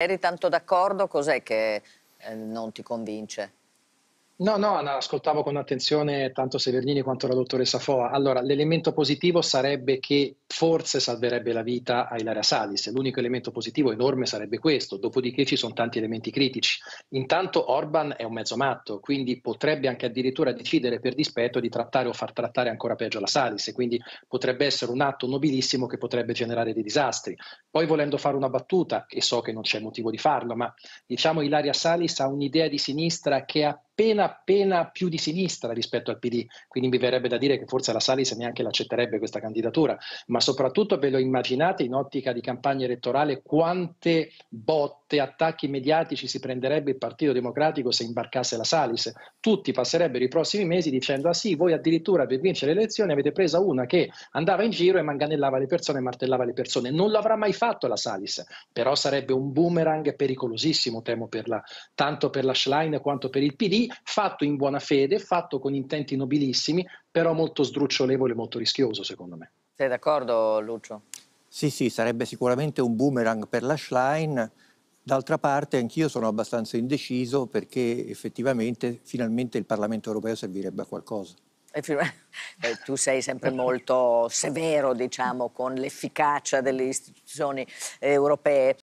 Eri tanto d'accordo, cos'è che eh, non ti convince? No, no, no, ascoltavo con attenzione tanto Severini quanto la dottoressa Foa. Allora, l'elemento positivo sarebbe che forse salverebbe la vita a Ilaria Salis. L'unico elemento positivo enorme sarebbe questo. Dopodiché ci sono tanti elementi critici. Intanto Orban è un mezzo matto, quindi potrebbe anche addirittura decidere per dispetto di trattare o far trattare ancora peggio la Salis. quindi potrebbe essere un atto nobilissimo che potrebbe generare dei disastri. Poi volendo fare una battuta, e so che non c'è motivo di farlo, ma diciamo Ilaria Salis ha un'idea di sinistra che ha appena appena più di sinistra rispetto al PD, quindi mi verrebbe da dire che forse la Salis neanche l'accetterebbe questa candidatura, ma soprattutto ve lo immaginate in ottica di campagna elettorale quante botte sette attacchi mediatici si prenderebbe il Partito Democratico se imbarcasse la Salis. Tutti passerebbero i prossimi mesi dicendo ah sì, voi addirittura per vincere le elezioni avete presa una che andava in giro e manganellava le persone e martellava le persone. Non l'avrà mai fatto la Salis, però sarebbe un boomerang pericolosissimo, temo, per la, tanto per la Schlein quanto per il PD, fatto in buona fede, fatto con intenti nobilissimi, però molto sdrucciolevole e molto rischioso, secondo me. Sei d'accordo, Lucio? Sì, sì, sarebbe sicuramente un boomerang per la Schlein D'altra parte anch'io sono abbastanza indeciso perché effettivamente finalmente il Parlamento europeo servirebbe a qualcosa. tu sei sempre molto severo, diciamo, con l'efficacia delle istituzioni eh, europee.